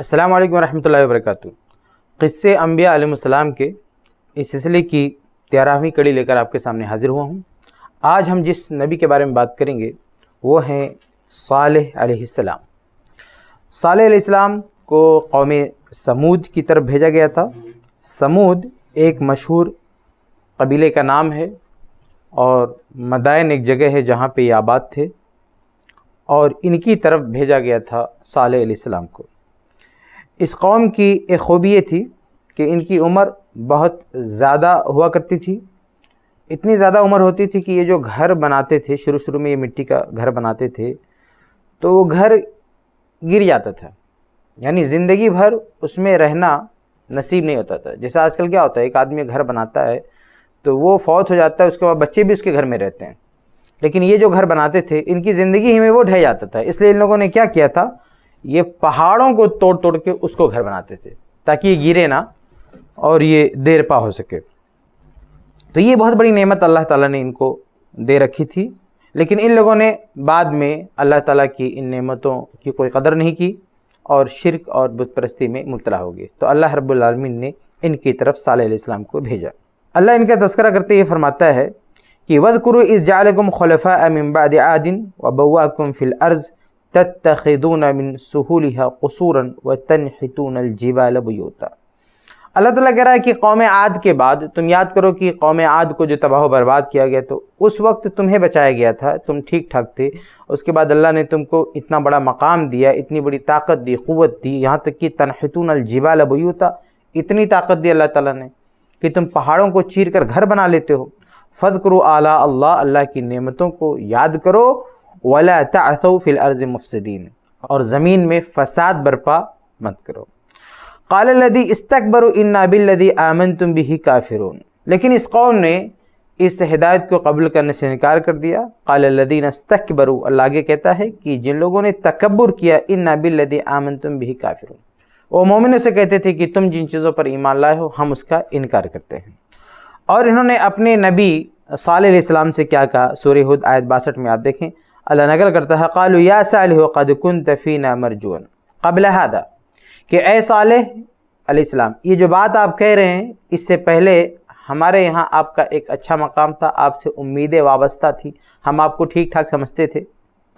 अस्सलाम वालेकुम रहमतुल्लाहि व बरकातहू क़स्से अम्बिया अलैहिस्सलाम के इस सिलसिले की तेरहवीं कड़ी लेकर आपके सामने हाज़िर हुआ हूँ आज हम जिस नबी के बारे में बात करेंगे वो हैं सालेह अलैहिस्सलाम सालेह को कौम समूद की तरफ भेजा गया था समूद एक मशहूर कबीले का नाम है और मदायन एक जगह है जहाँ पर ये आबाद थे और इनकी तरफ भेजा गया था सालेह को इस कौम की एक खूबी ये थी कि इनकी उम्र बहुत ज़्यादा हुआ करती थी इतनी ज़्यादा उम्र होती थी कि ये जो घर बनाते थे शुरू शुरू में ये मिट्टी का घर बनाते थे तो वो घर गिर जाता था यानी ज़िंदगी भर उसमें रहना नसीब नहीं होता था जैसे आजकल क्या होता है एक आदमी घर बनाता है तो वो फौत हो जाता है उसके बाद बच्चे भी उसके घर में रहते हैं लेकिन ये जो घर बनाते थे इनकी ज़िंदगी ही में वो ढह जाता था इसलिए इन लोगों ने क्या किया था ये पहाड़ों को तोड़ तोड़ के उसको घर बनाते थे ताकि ये गिरे ना और ये देर पा हो सके तो ये बहुत बड़ी नेमत अल्लाह ताला ने इनको दे रखी थी लेकिन इन लोगों ने बाद में अल्लाह ताला की इन नेमतों की कोई कदर नहीं की और शिरक और बुत परस्ती में मुबतला हो गए तो अल्लाह रब्लमिन ने इनकी तरफ साल्लाम को भेजा अल्लाह इनका तस्करा करते हुए फरमाता है कि वद कुरु इस जालकुम खलफ़ा अम्बाद आदिन व बवाकुम फ़िल अर्ज़ तत्तून मिन सहूलिया कसूरन व तनहतून जिबाल बयूता अल्लाह तला कह रहा है कि कौम आद के बाद तुम याद करो कि कौम आद को जो तबाह बर्बाद किया गया तो उस वक्त तुम्हें बचाया गया था तुम ठीक ठाक थे उसके बाद अल्लाह ने तुमको इतना बड़ा मकाम दिया इतनी बड़ी ताकत दी क़वत दी यहाँ तक कि तनहतून अलजिबाल बयूता इतनी ताकत दी अल्लाह तला ने कि तुम पहाड़ों को चीर कर घर बना लेते हो फ़द करो आला अल्लाह अल्लाह की नियमतों को याद करो वला तसफ़िल अर्ज़ मुफसदीन और ज़मीन में फ़साद बरपा मत करो कालदी इस्तकबर इन नाबिल्लदी आमन तुम भी काफिरून लेकिन इस कौम ने इस हिदायत को कबूल करने से इनकार कर दिया कालदी नस्तकबर अल्लाह आगे कहता है कि जिन लोगों ने तकबर किया इन नाबिल्लदी आमन तुम भी काफिरून वो मोमिनों से कहते थे कि तुम जिन चीज़ों पर ईमान लाए हो हम उसका इनकार करते हैं और इन्होंने अपने नबी साल इस्लाम से क्या कहा सूर्य हुद आयत बासठ में आप देखें अल्लाह नकल करता है कालू या सालह कद तफ़ीना मरजून कबल हादा कि ए सालम ये जो बात आप कह रहे हैं इससे पहले हमारे यहाँ आपका एक अच्छा मकाम था आपसे उम्मीदें वाबस्ता थी हम आपको ठीक ठाक समझते थे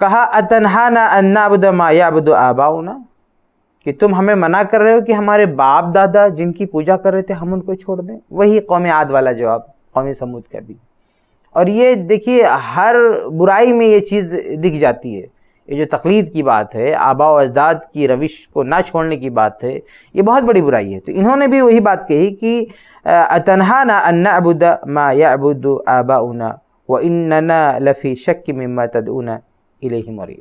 कहा अतनहाना अन्नाबुद मायाबुद आबाउना कि तुम हमें मना कर रहे हो कि हमारे बाप दादा जिनकी पूजा कर रहे थे हम उनको छोड़ दें वही कौम आद वाला जवाब कौम समूद का भी और ये देखिए हर बुराई में ये चीज़ दिख जाती है ये जो तकलीद की बात है आबा अजदाद की रविश को ना छोड़ने की बात है ये बहुत बड़ी बुराई है तो इन्होंने भी वही बात कही कि अतनहा ना अन्ना अबुद मा या अबुद आबा उना व इन्ना लफ़ी शक मम्मा तद उना मरी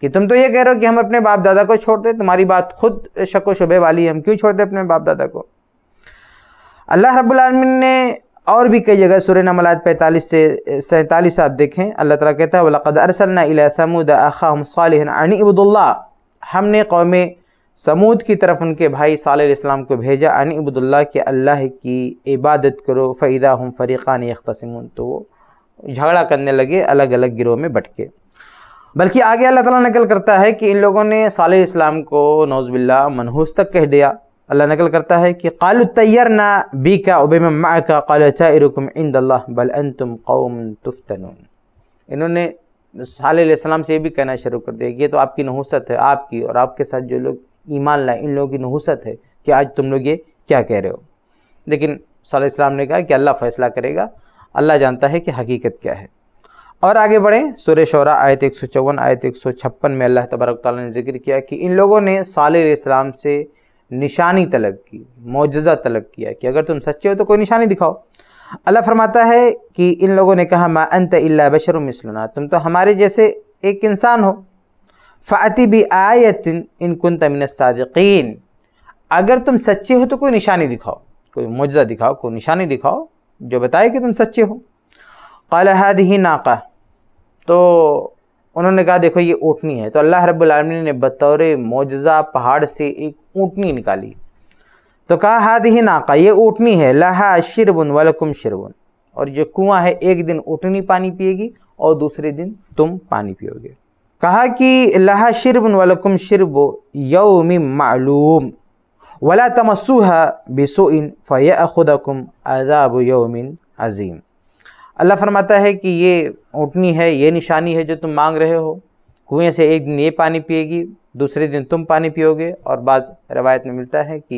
कि तुम तो ये कह रहे हो कि हम अपने बाप दादा को छोड़ते तुम्हारी बात खुद व शुबे वाली हम क्यों छोड़ते अपने बाप दादा को अल्लाह रब्बुल रबालमीन ने और भी कई जगह सूर्य नमलात पैंतालीस से सैंतालीस आप देखें अल्लाह ताला कहता है वलक़द अरसलना समूद अख़ाम सालबुल्ला हमने कौम समूद की तरफ उनके भाई सालम को भेजा इबुदुल्ला के अल्लाह की इबादत करो फ़ैदा हम फ़रीक़ान यख्तसमून तो वो झगड़ा करने लगे अलग अलग गिरोह में बट के बल्कि आगे अल्लाह ताला नकल करता है कि इन लोगों ने साल इस्लाम को नौज़बिल्ला मनहूस तक कह दिया अल्लाह नकल करता है कि कालु तैयर ना बी का में मा का कल चाकुम इंद बल अन तुम कौम तुफ्तन इन्होंने साल्लाम से ये भी कहना शुरू कर दिया ये तो आपकी नहूसत है आपकी और आपके साथ जो लोग ईमान लाए इन लोगों की नहूसत है कि आज तुम लोग ये क्या कह रहे हो लेकिन सलाम ने कहा कि अल्लाह फ़ैसला करेगा अल्लाह जानता है कि हकीकत क्या है और आगे बढ़ें सुर शौरा आयत एक सौ चौवन आयत एक सौ छप्पन में अल्लाह तबरक ने जिक्र किया कि इन लोगों ने साल से निशानी तलब की मुजज़ा तलब किया कि अगर तुम सच्चे हो तो कोई निशानी दिखाओ अल्लाह फरमाता है कि इन लोगों ने कहा मा अंत अला बशर मिसलना तुम तो हमारे जैसे एक इंसान हो फ़ाति भी आयतिन इन कन तमिन सादकिन अगर तुम सच्चे हो तो कोई निशानी दिखाओ कोई मुजज़ा दिखाओ कोई निशानी दिखाओ जो बताए कि तुम सच्चे हो कल हद ही नाका तो उन्होंने कहा देखो ये ऊँटनी है तो अल्लाह रब्लमी ने बतौर मोज़ा पहाड़ से एक ऊँटनी निकाली तो कहा हाद ही नाका ये ऊँटनी है लहा शिरबन वलकुम शिरबुन और ये कुआँ है एक दिन ऊँटनी पानी पिएगी और दूसरे दिन तुम पानी पियोगे कहा कि लहा शिरबन वलकुम शिरब यौम मालूम वला तमसूह बिसो इन फ़य खुदकुम अदाब यौमिन अज़ीम अल्लाह फरमाता है कि ये ऊँटनी है ये निशानी है जो तुम मांग रहे हो कुएँ से एक दिन ये पानी पिएगी दूसरे दिन तुम पानी पियोगे और बाद रवायत में मिलता है कि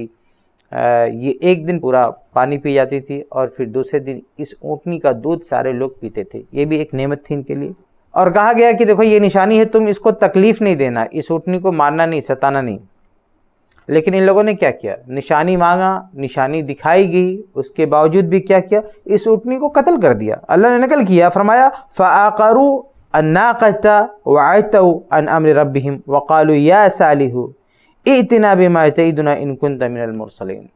ये एक दिन पूरा पानी पी जाती थी और फिर दूसरे दिन इस ऊँटनी का दूध सारे लोग पीते थे ये भी एक नेमत थी इनके लिए और कहा गया कि देखो ये निशानी है तुम इसको तकलीफ़ नहीं देना इस ऊँटनी को मारना नहीं सताना नहीं लेकिन इन लोगों ने क्या किया निशानी मांगा निशानी दिखाई गई उसके बावजूद भी क्या किया इस उठनी को कत्ल कर दिया अल्लाह ने नकल किया फरमाया कहता व वायतऊ अन अमर रबिम वक़ालु या सालिहु इतना भी बेमातदना इनकुन तमिनमरसलिन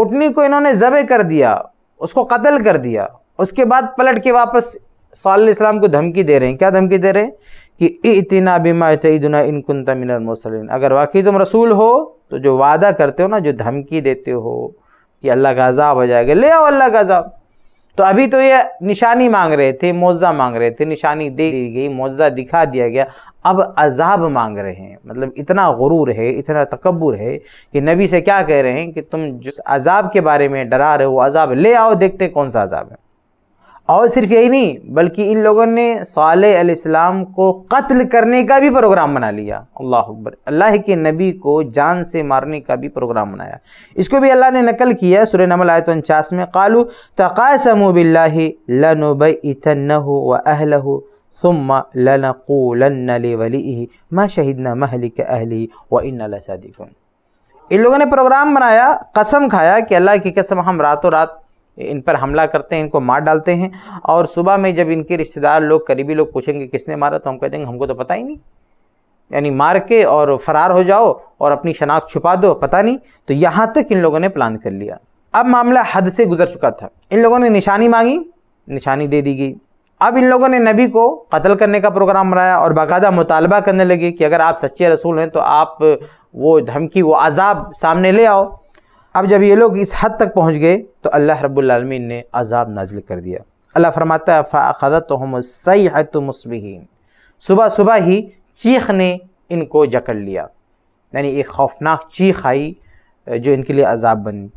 उठनी को इन्होंने ज़बे कर दिया उसको कत्ल कर दिया उसके बाद पलट के वापस साल को धमकी दे रहे हैं क्या धमकी दे रहे हैं कि इतना बीमा तईदना कुन तमिन मोसलिन अगर वाकई तुम रसूल हो तो जो वादा करते हो ना जो धमकी देते हो कि अल्लाह का अजाब हो जाएगा ले आओ अल्लाह का अजाब तो अभी तो ये निशानी मांग रहे थे मुआवजा मांग रहे थे निशानी दे दी गई मुआवजा दिखा दिया गया अब अजाब मांग रहे हैं मतलब इतना गुरूर है इतना तकबर है कि नबी से क्या कह रहे हैं कि तुम जिस अजाब के बारे में डरा रहे हो अजाब ले आओ देखते कौन सा अजाब है और सिर्फ यही नहीं बल्कि इन लोगों ने सालम को कत्ल करने का भी प्रोग्राम बना लिया अल्लाह अल्लाह के नबी को जान से मारने का भी प्रोग्राम बनाया इसको भी अल्लाह ने नकल किया सुर नमल आयत उनचास में कालू तकासम बिल्लाबन वली अहल शहीद न महलिक अहली व इन सदिकुन इन लोगों ने प्रोग्राम बनाया कसम खाया कि अल्लाह की कसम हम रातों रात इन पर हमला करते हैं इनको मार डालते हैं और सुबह में जब इनके रिश्तेदार लोग करीबी लोग पूछेंगे किसने मारा तो हम कहते हैं हमको तो पता ही नहीं यानी मार के और फरार हो जाओ और अपनी शनाख्त छुपा दो पता नहीं तो यहाँ तक इन लोगों ने प्लान कर लिया अब मामला हद से गुजर चुका था इन लोगों ने निशानी मांगी निशानी दे दी गई अब इन लोगों ने नबी को कत्ल करने का प्रोग्राम बनाया और बाकायदा मुतालबा करने लगे कि अगर आप सच्चे रसूल हैं तो आप वो धमकी वो आज़ाब सामने ले आओ अब जब ये लोग इस हद तक पहुँच गए तो अल्लाह रबालमीन ने अजाब नाजिल कर दिया अल्लाह फरमाता है तो सैत सुबह सुबह ही चीख ने इनको जकड़ लिया यानी एक खौफनाक चीख आई जो इनके लिए अजाब बनी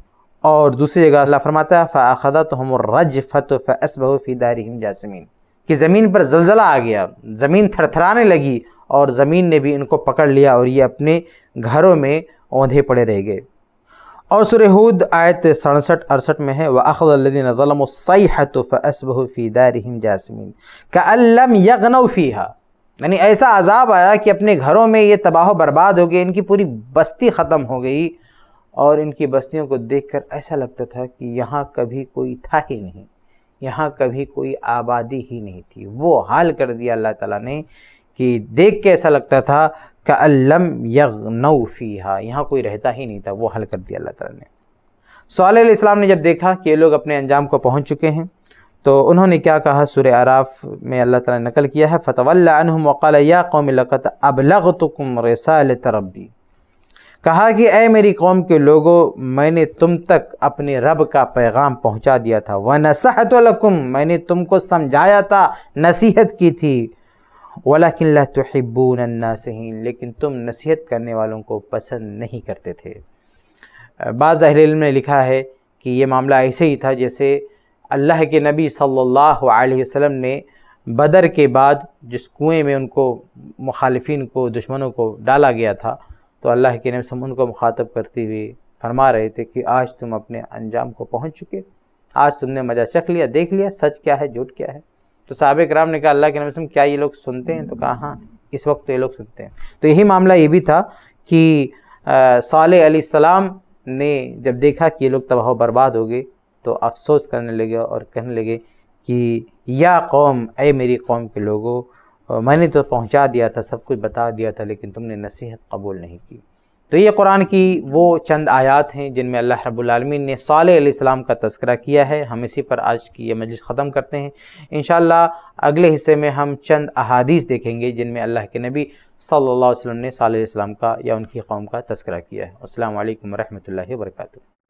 और दूसरी जगह अल्लाह फरमाता तो हम रज फ़त फ़सबफ़ी दारम जासमीन कि ज़मीन पर जलजला आ गया ज़मीन थरथराने लगी और ज़मीन ने भी इनको पकड़ लिया और ये अपने घरों में औंधे पड़े रह गए और सुरहूद आयत सड़सठ अड़सठ में है व अखदीनफ़ी दारम जासमिन का अल्लम यगनफ़ीहा यानी ऐसा अजाब आया कि अपने घरों में ये तबाह बर्बाद हो गए इनकी पूरी बस्ती ख़त्म हो गई और इनकी बस्तियों को देखकर ऐसा लगता था कि यहाँ कभी कोई था ही नहीं यहाँ कभी कोई आबादी ही नहीं थी वो हाल कर दिया अल्लाह ताला ने कि देख के ऐसा लगता था कि अल्लम यगनऊ फ़ीहा यहाँ कोई रहता ही नहीं था वो हल कर दिया अल्लाह ताला ने साल इस्लाम ने जब देखा कि ये लोग अपने अंजाम को पहुँच चुके हैं तो उन्होंने क्या कहा सुर आराफ में अल्लाह ताला ने नकल किया है फ़तवल्लम वक़ाल या कौम लक़त अब लग तुम तरबी कहा कि ए मेरी कौम के लोगों मैंने तुम तक अपने रब का पैगाम पहुंचा दिया था व नसहतुलकुम मैंने तुमको समझाया था नसीहत की थी वलाकिन किल्ला तो हिब्बून लेकिन तुम नसीहत करने वालों को पसंद नहीं करते थे बाज़ ने लिखा है कि ये मामला ऐसे ही था जैसे अल्लाह के नबी सल्लल्लाहु अलैहि वसल्लम ने बदर के बाद जिस कुएं में उनको मुखालफन को दुश्मनों को डाला गया था तो अल्लाह के नबी सम उनको मुखातब करते हुए फरमा रहे थे कि आज तुम अपने अंजाम को पहुंच चुके आज तुमने मजा चख लिया देख लिया सच क्या है झूठ क्या है तो सबक राम ने कहा अल्लाह के नबी क्या ये लोग सुनते हैं तो कहा हाँ इस वक्त तो ये लोग सुनते हैं तो यही मामला ये भी था कि साल सलाम ने जब देखा कि ये लोग तबाह बर्बाद हो गए तो अफसोस करने लगे और कहने लगे कि या कौम ए मेरी कौम के लोगों मैंने तो पहुंचा दिया था सब कुछ बता दिया था लेकिन तुमने नसीहत कबूल नहीं की तो ये कुरान की वो चंद आयात हैं जिनमें अल्लाह रब्लमीन ने सालम का तस्करा किया है हम इसी पर आज की ये मजलिस ख़त्म करते हैं इन अगले हिस्से में हम चंद अहादीस देखेंगे जिनमें अल्लाह के नबी सल्लल्लाहु अलैहि वसल्लम ने सालाम का या उनकी कौम का तस्करा किया है असल वरहमल वर्का